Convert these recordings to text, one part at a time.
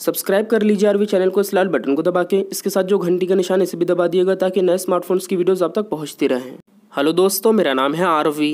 subscribe कर लीजिए RV channel को इस लाल बटन को दबा के इसके साथ जो घंटी का निशान इसे भी दबा दिएगा ताकि नए स्मार्टफोन्स की वीडियोस आप तक पहुंचती रहें हेलो दोस्तों मेरा नाम है आरवी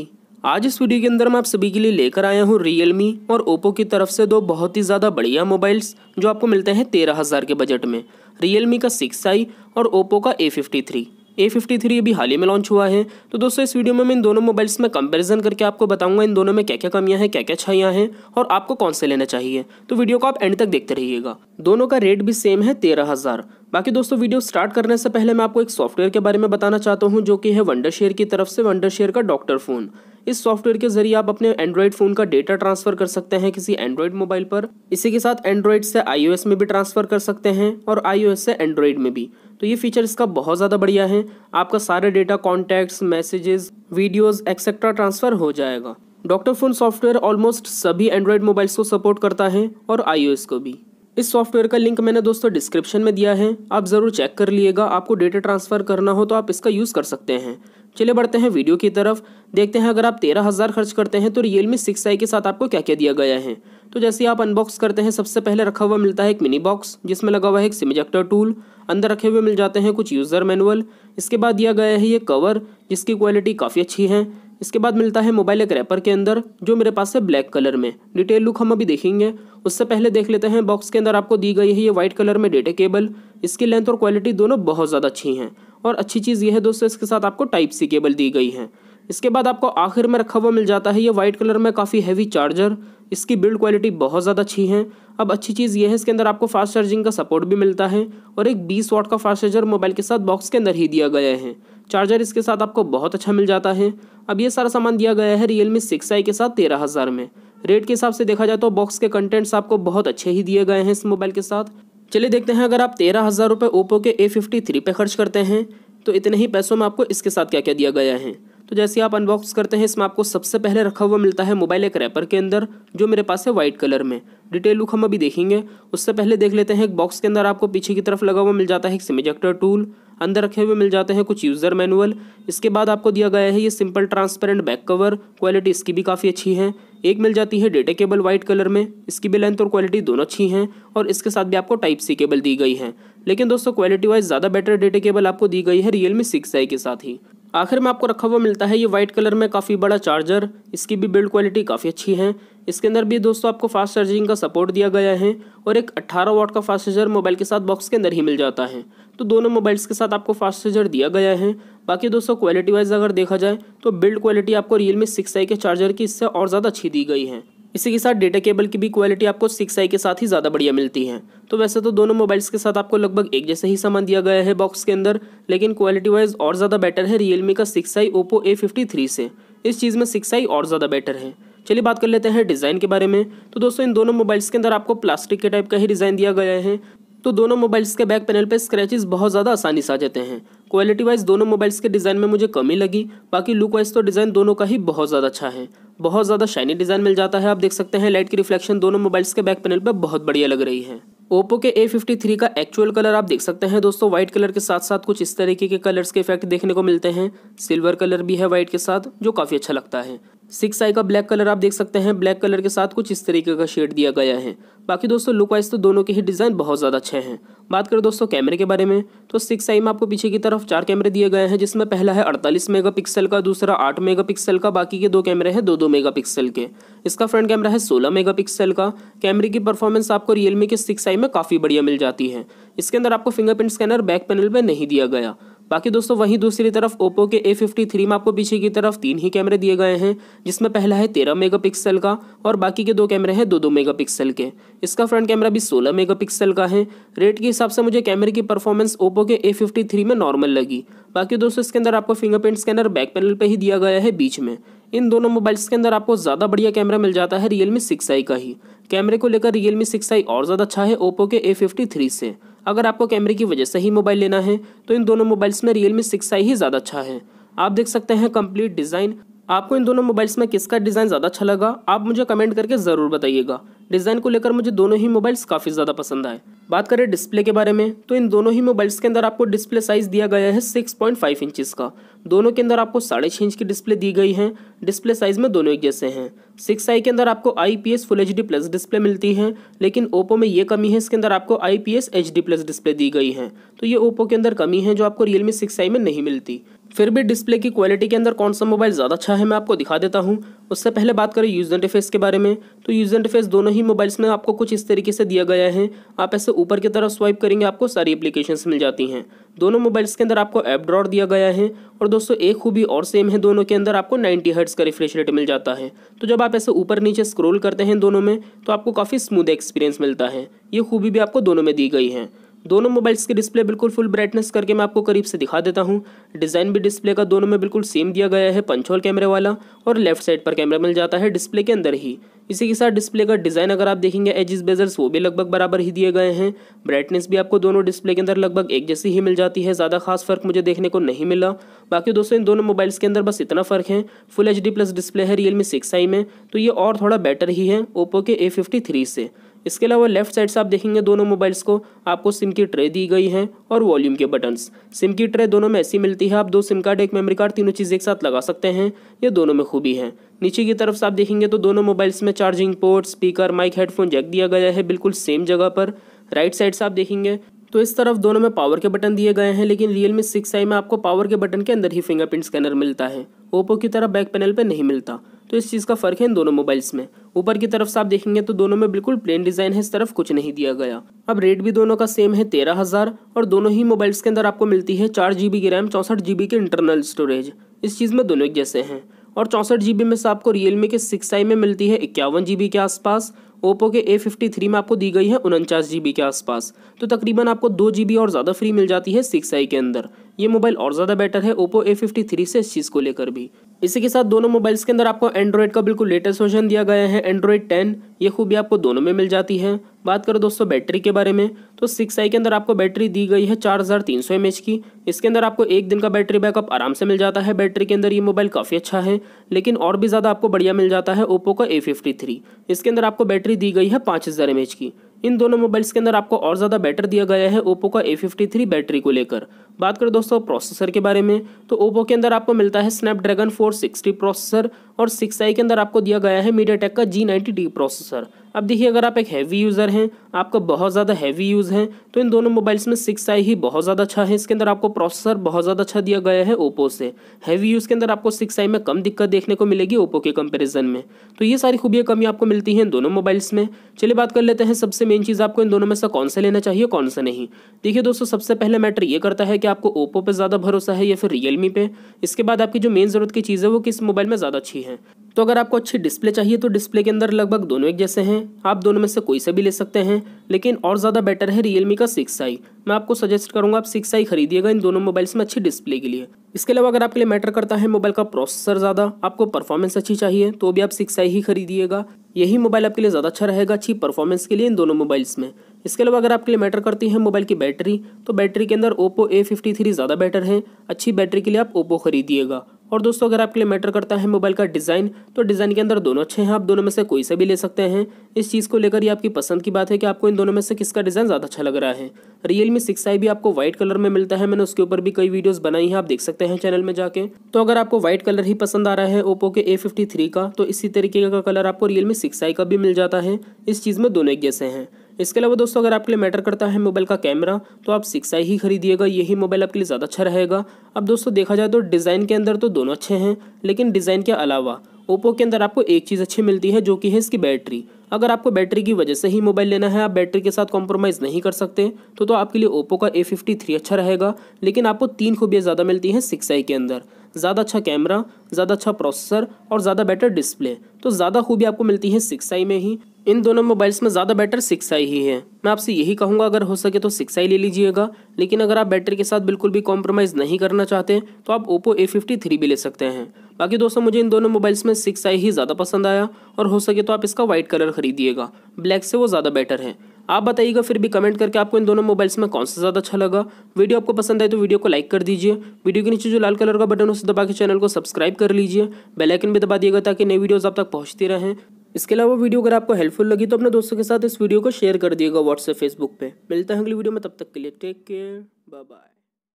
आज इस वीडियो के अंदर मैं आप सभी के लिए लेकर आया हूँ मी और ओप्पो की तरफ से दो बहुत ही ज़्यादा बढ़िया मोबाइल्स जो आपको मिलते हैं तेरह हज़ार के बजट में Realme का सिक्स आई और ओप्पो का A fifty three A fifty three अभी हाल ही में लॉन्च हुआ है तो दोस्तों इस वीडियो में मैं इन दोनों मोबाइल्स में कंपैरिजन करके आपको बताऊंगा इन दोनों में क्या क्या कमियां हैं क्या क्या अच्छाइयाँ हैं और आपको कौन से लेना चाहिए तो वीडियो को आप एंड तक देखते रहिएगा दोनों का रेट भी सेम है तेरह हज़ार बाकी दोस्तों वीडियो स्टार्ट करने से पहले मैं आपको एक सॉफ्टवेयर के बारे में बताना चाहता हूँ जो कि है वंडर शेयर की तरफ से वंडर शेयर का डॉक्टर फ़ोन इस सॉफ्टवेयर के जरिए आप अपने एंड्रॉयड फ़ोन का डेटा ट्रांसफ़र कर सकते हैं किसी एंड्रॉयड मोबाइल पर इसी के साथ एंड्रॉइड से आईओएस में भी ट्रांसफ़र कर सकते हैं और आईओएस से एंड्रॉयड में भी तो ये फीचर इसका बहुत ज़्यादा बढ़िया है आपका सारे data contacts messages videos etcetera transfer हो जाएगा डॉक्टर फोन सॉफ्टवेयर ऑलमोस्ट सभी एंड्रॉयड मोबाइल्स को सपोर्ट करता है और आईओएस को भी इस सॉफ्टवेयर का लिंक मैंने दोस्तों डिस्क्रिप्शन में दिया है आप ज़रूर चेक कर लिएगा आपको डेटा ट्रांसफ़र करना हो तो आप इसका यूज़ कर सकते हैं चलिए बढ़ते हैं वीडियो की तरफ देखते हैं अगर आप तेरह हज़ार खर्च करते हैं तो रियल मी सिक्स आई के साथ आपको क्या क्या दिया गया है तो जैसे आप अनबॉक्स करते हैं सबसे पहले रखा हुआ मिलता है एक मिनी बॉक्स जिसमें लगा हुआ है एक सिमजेक्टर टूल अंदर रखे हुए मिल जाते हैं कुछ यूज़र मैनुअल इसके बाद दिया गया है ये कवर जिसकी क्वालिटी काफ़ी अच्छी है इसके बाद मिलता है मोबाइल एक रैपर के अंदर जो मेरे पास है ब्लैक कलर में डिटेल लुक हम अभी देखेंगे उससे पहले देख लेते हैं बॉक्स के अंदर आपको दी गई है ये वाइट कलर में डेटा केबल इसकी लेंथ और क्वालिटी दोनों बहुत ज़्यादा अच्छी हैं और अच्छी चीज़ यह है दोस्तों इसके साथ आपको टाइप सी केबल दी गई है इसके बाद आपको आखिर में रखा हुआ मिल जाता है ये वाइट कलर में काफ़ी हैवी चार्जर इसकी बिल्ड क्वालिटी बहुत ज़्यादा अच्छी है अब अच्छी चीज़ यह है इसके अंदर आपको फास्ट चार्जिंग का सपोर्ट भी मिलता है और एक 20 वाट का फास्ट चार्जर मोबाइल के साथ बॉक्स के अंदर ही दिया गया है चार्जर इसके साथ आपको बहुत अच्छा मिल जाता है अब ये सारा सामान दिया गया है रियल मी सिक्स आई के साथ तेरह हज़ार में रेट के हिसाब से देखा जाए तो बॉक्स के कंटेंट्स आपको बहुत अच्छे ही दिए गए हैं इस मोबाइल के साथ चलिए देखते हैं अगर आप तेरह हज़ार रुपये ओप्पो के ए फिफ्टी थ्री पे खर्च करते हैं तो इतने ही पैसों में आपको इसके साथ क्या क्या दिया गया है तो जैसे आप अनबॉक्स करते हैं इसमें आपको सबसे पहले रखा हुआ मिलता है मोबाइल एक रैपर के अंदर जो मेरे पास है वाइट कलर में डिटेल लुक हम अभी देखेंगे उससे पहले देख लेते हैं एक बॉक्स के अंदर आपको पीछे की तरफ लगा हुआ मिल जाता है एक सिमिजेक्टर टूल अंदर रखे हुए मिल जाते हैं कुछ यूज़र मैनुअल इसके बाद आपको दिया गया है ये simple transparent back cover quality इसकी भी काफ़ी अच्छी है एक मिल जाती है डेटा केबल वाइट कलर में इसकी भी लेंथ और क्वालिटी दोनों अच्छी हैं और इसके साथ भी आपको टाइप सी केबल दी गई है लेकिन दोस्तों क्वालिटी वाइज ज़्यादा बेटर डेटा केबल आपको दी गई है रियल मी सिक्स आई के साथ ही आखिर में आपको रखा हुआ मिलता है ये वाइट कलर में काफ़ी बड़ा चार्जर इसकी भी बिल्ड क्वालिटी काफ़ी अच्छी है इसके अंदर भी दोस्तों आपको फास्ट चार्जिंग का सपोर्ट दिया गया है और एक 18 वाट का फास्ट चार्जर मोबाइल के साथ बॉक्स के अंदर ही मिल जाता है तो दोनों मोबाइल्स के साथ आपको फास्ट चार्जर दिया गया है बाकी दोस्तों क्वालिटी वाइज अगर देखा जाए तो बिल्ड क्वालिटी आपको रियल मी सिक्स आई के चार्जर की इससे और ज़्यादा अच्छी दी गई है इसी के साथ डेटा केबल की भी क्वालिटी आपको सिक्स आई के साथ ही ज़्यादा बढ़िया मिलती है तो वैसे तो दोनों मोबाइल्स के साथ आपको लगभग एक जैसे ही सामान दिया गया है बॉक्स के अंदर लेकिन क्वालिटी वाइज और ज़्यादा बेटर है रियल का six I Oppo A fifty three से इस चीज़ में सिक्स आई और ज़्यादा बेटर है चलिए बात कर लेते हैं डिज़ाइन के बारे में तो दोस्तों इन दोनों मोबाइल्स के अंदर आपको प्लास्टिक के टाइप का ही डिज़ाइन दिया गया है तो दोनों मोबाइल्स के बैक पैनल पे स्क्रैचेस बहुत ज़्यादा आसानी से आ जाते हैं क्वालिटी वाइज दोनों मोबाइल्स के डिज़ाइन में मुझे कमी लगी बाकी लुक वाइज तो डिज़ाइन दोनों का ही बहुत ज़्यादा अच्छा है बहुत ज़्यादा शाइनी डिज़ाइन मिल जाता है आप देख सकते हैं लाइट की रिफ्लेक्शन दोनों मोबाइल्स के बैक पैनल पर बहुत बढ़िया लग रही है ओप्पो के ए फिफ्टी थ्री का एक्चुअल कलर आप देख सकते हैं दोस्तों व्हाइट कलर के साथ साथ कुछ इस तरीके के कलर्स के इफेक्ट देखने को मिलते हैं सिल्वर कलर भी है व्हाइट के साथ जो काफ़ी अच्छा लगता है सिक्स आई का ब्लैक कलर आप देख सकते हैं ब्लैक कलर के साथ कुछ इस तरीके का शेड दिया गया है बाकी दोस्तों लुक वाइज तो दोनों के ही डिज़ाइन बहुत ज़्यादा अच्छे हैं बात करें दोस्तों कैमरे के बारे में तो सिक्स आई में आपको पीछे की तरफ चार कैमरे दिए गए हैं जिसमें पहला है अड़तालीस मेगापिक्सल का दूसरा आठ मेगापिक्सल का बाकी के दो कैमरे हैं दो दो मेगापिक्सल के इसका फ्रंट कैमरा है सोलह मेगापिक्सल का कैमरे की परफॉर्मेंस आपको रियलमी के सिक्स आई में काफ़ी बढ़िया मिल जाती है इसके अंदर आपको फिंगरप्रिंट स्कैनर बैक पैनल में नहीं दिया गया बाकी दोस्तों वहीं दूसरी तरफ ओप्पो के ए फिफ्टी थ्री में आपको पीछे की तरफ तीन ही कैमरे दिए गए हैं जिसमें पहला है तेरह मेगापिक्सल का और बाकी के दो कैमरे हैं दो दो मेगापिक्सल के इसका फ्रंट कैमरा भी सोलह मेगापिक्सल का है रेट के हिसाब से मुझे कैमरे की परफॉर्मेंस ओप्पो के ए फिफ्टी थ्री में नॉर्मल लगी बाकी दोस्तों इसके अंदर आपको फिंगरप्रिंट स्कैनर बैक पैनल पर ही दिया गया है बीच में इन दोनों मोबाइल्स के अंदर आपको ज़्यादा बढ़िया कैमरा मिल जाता है रियलमी सिक्स आई का ही कैमरे को लेकर रियलमी सिक्स आई और ज़्यादा अच्छा है ओप्पो के ए फिफ्टी थ्री से अगर आपको कैमरे की वजह से ही मोबाइल लेना है तो इन दोनों मोबाइल्स में रियल मी सिक्स ही ज़्यादा अच्छा है आप देख सकते हैं कंप्लीट डिज़ाइन आपको इन दोनों मोबाइल्स में किसका डिज़ाइन ज़्यादा अच्छा लगा आप मुझे कमेंट करके ज़रूर बताइएगा डिज़ाइन को लेकर मुझे दोनों ही मोबाइल्स काफ़ी ज़्यादा पसंद आए बात करें डिस्प्ले के बारे में तो इन दोनों ही मोबाइल्स के अंदर आपको डिस्प्ले साइज़ दिया गया है 6.5 इंचेस का दोनों के अंदर आपको साढ़े छः इंच की डिस्प्ले दी गई है डिस्प्ले साइज़ में दोनों एक जैसे हैं सिक्स आई के अंदर आपको I P S full H D plus display मिलती है लेकिन ओप्पो में ये कमी है इसके अंदर आपको I P S H D plus display दी गई है तो ये ओप्पो के अंदर कमी है जो आपको रियलमी सिक्स आई में नहीं मिलती फिर भी डिस्प्ले की क्वालिटी के अंदर कौन सा मोबाइल ज़्यादा अच्छा है मैं आपको दिखा देता हूँ उससे पहले बात करें यूज़ इंटरफेस के बारे में तो यूज़ इंटरफेस दोनों ही मोबाइल्स में आपको कुछ इस तरीके से दिया गया है आप ऐसे ऊपर की तरफ स्वाइप करेंगे आपको सारी एप्लीकेशंस मिल जाती हैं दोनों मोबाइल्स के अंदर आपको ऐप ड्रॉड दिया गया है और दोस्तों एक खूबी और सेम है दोनों के अंदर आपको नाइन्टी हर्ट्स का रिफ्रेश रेट मिल जाता है तो जब आप ऐसे ऊपर नीचे स्क्रोल करते हैं दोनों में तो आपको काफ़ी स्मूद एक्सपीरियंस मिलता है ये खूबी भी आपको दोनों में दी गई है दोनों मोबाइल्स के डिस्प्ले बिल्कुल फुल ब्राइटनेस करके मैं आपको करीब से दिखा देता हूँ डिज़ाइन भी डिस्प्ले का दोनों में बिल्कुल सेम दिया गया है पंचोल कैमरे वाला और लेफ्ट साइड पर कैमरा मिल जाता है डिस्प्ले के अंदर ही इसी के साथ डिस्प्ले का डिज़ाइन अगर आप देखेंगे एजिस बेजर्स वो भी लगभग बराबर ही दिए गए हैं ब्राइटनेस भी आपको दोनों डिस्प्ले के अंदर लगभग एक जैसी ही मिल जाती है ज़्यादा खास फर्क मुझे देखने को नहीं मिला बाकी दोस्तों इन दोनों मोबाइल्स के अंदर बस इतना फ़र्क है फुल एच प्लस डिस्प्ले है रियल मी सिक्स आई में तो ये और थोड़ा बेटर ही है ओप्पो के ए से इसके अलावा लेफ्ट साइड से आप देखेंगे दोनों मोबाइल्स को आपको सिम की ट्रे दी गई है और वॉल्यूम के बटन्स सिम की ट्रे दोनों में ऐसी मिलती है आप दो सिम कार्ड एक मेमोरी कार्ड तीनों चीज़ एक साथ लगा सकते हैं ये दोनों में खूबी है नीचे की तरफ से आप देखेंगे तो दोनों मोबाइल्स में charging port speaker mic headphone jack दिया गया है बिल्कुल सेम जगह पर राइट साइड से आप देखेंगे तो इस तरफ दोनों में पावर के बटन दिए गए हैं लेकिन रियल मी सिक्स आई में आपको पावर के बटन के अंदर ही फिंगरप्रिंट स्कैनर मिलता है ओप्पो की तरफ बैक पैनल पर पे नहीं मिलता तो इस चीज़ का फ़र्क है इन दोनों मोबाइल्स में ऊपर की तरफ से आप देखेंगे तो दोनों में बिल्कुल प्लेन डिज़ाइन है इस तरफ कुछ नहीं दिया गया अब रेट भी दोनों का सेम है तेरह हज़ार और दोनों ही मोबाइल्स के अंदर आपको मिलती है चार जी की रैम चौंसठ जी की इंटरनल स्टोरेज इस चीज़ में दोनों एक जैसे हैं और चौंसठ जी में से आपको रियलमी के सिक्स आई में मिलती है इक्यावन जी के आसपास ओप्पो के ए फिफ्टी थ्री में आपको दी गई है उनचास जी के आसपास तो तकरीबन आपको दो जी और ज़्यादा फ्री मिल जाती है सिक्स आई के अंदर ये मोबाइल और ज़्यादा बेटर है ओप्पो ए फिफ्टी थ्री से इस चीज़ को लेकर भी इसी के साथ दोनों मोबाइल्स के अंदर आपको एंड्रॉयड का बिल्कुल लेटेस्ट वर्जन दिया गया है एंड्रॉयड टेन ये खूबी आपको दोनों में मिल जाती है बात करो दोस्तों बैटरी के बारे में तो सिक्स आई के अंदर आपको बैटरी दी गई है चार हज़ार तीन सौ एम एच की इसके अंदर आपको एक दिन का बैटरी बैकअप आराम से मिल जाता है बैटरी के अंदर ये मोबाइल काफ़ी अच्छा है लेकिन और भी ज़्यादा आपको बढ़िया मिल जाता है ओप्पो का ए फिफ्टी थ्री इसके अंदर आपको बैटरी दी गई है पाँच हज़ार एम एच की इन दोनों मोबाइल्स के अंदर आपको और ज़्यादा बेटर दिया गया है ओप्पो का ए फिफ्टी थ्री बैटरी को लेकर बात करें दोस्तों प्रोसेसर के बारे में तो ओप्पो के अंदर आपको मिलता है Snapdragon four four sixty processor और सिक्स आई के अंदर आपको दिया गया है मीडिया का जी नाइन्टी डी प्रोसेसर अब देखिए अगर आप एक हैवी यूज़र हैं आपका बहुत ज़्यादा हैवी यूज़ है तो इन दोनों मोबाइल्स में सिक्स आई ही बहुत ज़्यादा अच्छा है इसके अंदर आपको प्रोसेसर बहुत ज़्यादा अच्छा दिया गया है ओप्पो से हैवी यूज़ के अंदर आपको सिक्स आई में कम दिक्कत देखने को मिलेगी ओप्पो के कंपेरिजन में तो ये सारी खूबियाँ कमी आपको मिलती हैं इन दोनों मोबाइल्स में चलिए बात कर लेते हैं सबसे मेन चीज़ आपको इन दोनों में से कौन सा लेना चाहिए कौन सा नहीं देखिए दोस्तों सबसे पहले मैटर ये करता है कि आपको ओप्पो पर ज़्यादा भरोसा है या फिर रियलमी पे इसके बाद आपकी जो मेन ज़रूरत की चीज़ है वो किस मोबाइल में ज़्यादा अच्छी है तो अगर आपको अच्छी डिस्प्ले चाहिए तो डिस्प्ले के अंदर लगभग दोनों एक जैसे हैं आप दोनों में से कोई से भी ले सकते हैं लेकिन और ज़्यादा बेटर है रियलमी का सिक्स आई मैं आपको सजेस्ट करूंगा आप सिक्स आई खरीदिएगा इन दोनों मोबाइल्स में अच्छी डिस्प्ले के लिए इसके अलावा अगर आपके लिए मैटर करता है मोबाइल का प्रोसेसर ज़्यादा आपको परफॉर्मेंस अच्छी चाहिए तो भी आप सिक्स आई ही खरीदिएगा यही मोबाइल आपके लिए ज़्यादा अच्छा रहेगा अच्छी परफॉर्मेंस के लिए इन दोनों मोबाइल्स में इसके अलावा अगर आपके लिए मैटर करती है मोबाइल की बैटरी तो बैटरी के अंदर ओप्पो ए फिफ्टी थ्री ज़्यादा बेटर है अच्छी बैटरी के लिए आप ओप्पो खरीदिएगा और दोस्तों अगर आपके लिए मैटर करता है मोबाइल का डिज़ाइन तो डिज़ाइन के अंदर दोनों अच्छे हैं आप दोनों में से कोई सा भी ले सकते हैं इस चीज़ को लेकर ये आपकी पसंद की बात है कि आपको इन दोनों में से किसका डिज़ाइन ज़्यादा अच्छा लग रहा है रियल मी सिक्स आई भी आपको व्हाइट कलर में मिलता है मैंने उसके ऊपर भी कई वीडियोज़ बनाई हैं आप देख सकते हैं चैनल में जाकर तो अगर आपको व्हाइट कलर ही पसंद आ रहा है ओप्पो के ए फिफ्टी थ्री का तो इसी तरीके का कलर आपको रियल मी सिक्स आई का भी मिल जाता है इस चीज़ में दोनों एक जैसे हैं इसके अलावा दोस्तों अगर आपके लिए मैटर करता है मोबाइल का कैमरा तो आप सिक्स आई ही खरीदिएगा यही मोबाइल आपके लिए ज़्यादा अच्छा रहेगा अब दोस्तों देखा जाए तो डिज़ाइन के अंदर तो दोनों अच्छे हैं लेकिन डिज़ाइन के अलावा ओप्पो के अंदर आपको एक चीज़ अच्छी मिलती है जो कि है इसकी बैटरी अगर आपको बैटरी की वजह से ही मोबाइल लेना है आप बैटरी के साथ कॉम्प्रोमाइज़ नहीं कर सकते तो तो आपके लिए ओप्पो का ए फिफ्टी थ्री अच्छा रहेगा लेकिन आपको तीन खूबियाँ ज़्यादा मिलती हैं सिक्स आई के अंदर ज़्यादा अच्छा कैमरा ज़्यादा अच्छा प्रोसेसर और ज़्यादा बेटर डिस्प्ले तो ज़्यादा खूबी आपको मिलती है सिक्स आई में ही इन दोनों मोबाइल्स में ज़्यादा बेटर सिक्स आई ही है मैं आपसे यही कहूँगा अगर हो सके तो सिक्स आई ले लीजिएगा लेकिन अगर आप बैटरी के साथ बिल्कुल भी कॉम्प्रोमाइज़ नहीं करना चाहते तो आप ओप्पो ए फिफ्टी थ्री भी ले सकते हैं बाकी दोस्तों मुझे इन दोनों मोबाइल्स में सिक्स आई ही ज़्यादा पसंद आया और हो सके तो आप इसका वाइट कलर खरीदिएगा ब्लैक से वो ज़्यादा बेटर है आप बताइएगा फिर भी कमेंट करके आपको इन दोनों मोबाइल्स में कौन सा ज़्यादा अच्छा लगा वीडियो आपको पसंद आए तो वीडियो को लाइक कर दीजिए वीडियो के नीचे जो लाल कलर का बटन उसे दबा के चैनल को सब्सक्राइब कर लीजिए आइकन भी दबा दिएगा ताकि नई वीडियोस आप तक पहुँचती रहें इसके अलावा वीडियो अगर आपको हेल्पफुल लगी तो अपने दोस्तों के साथ इस वीडियो को शेयर कर दिएगा व्हाट्सएप फेसबुक पे मिलता है अगली वीडियो में तब तक के लिए टेक केयर बाय बाय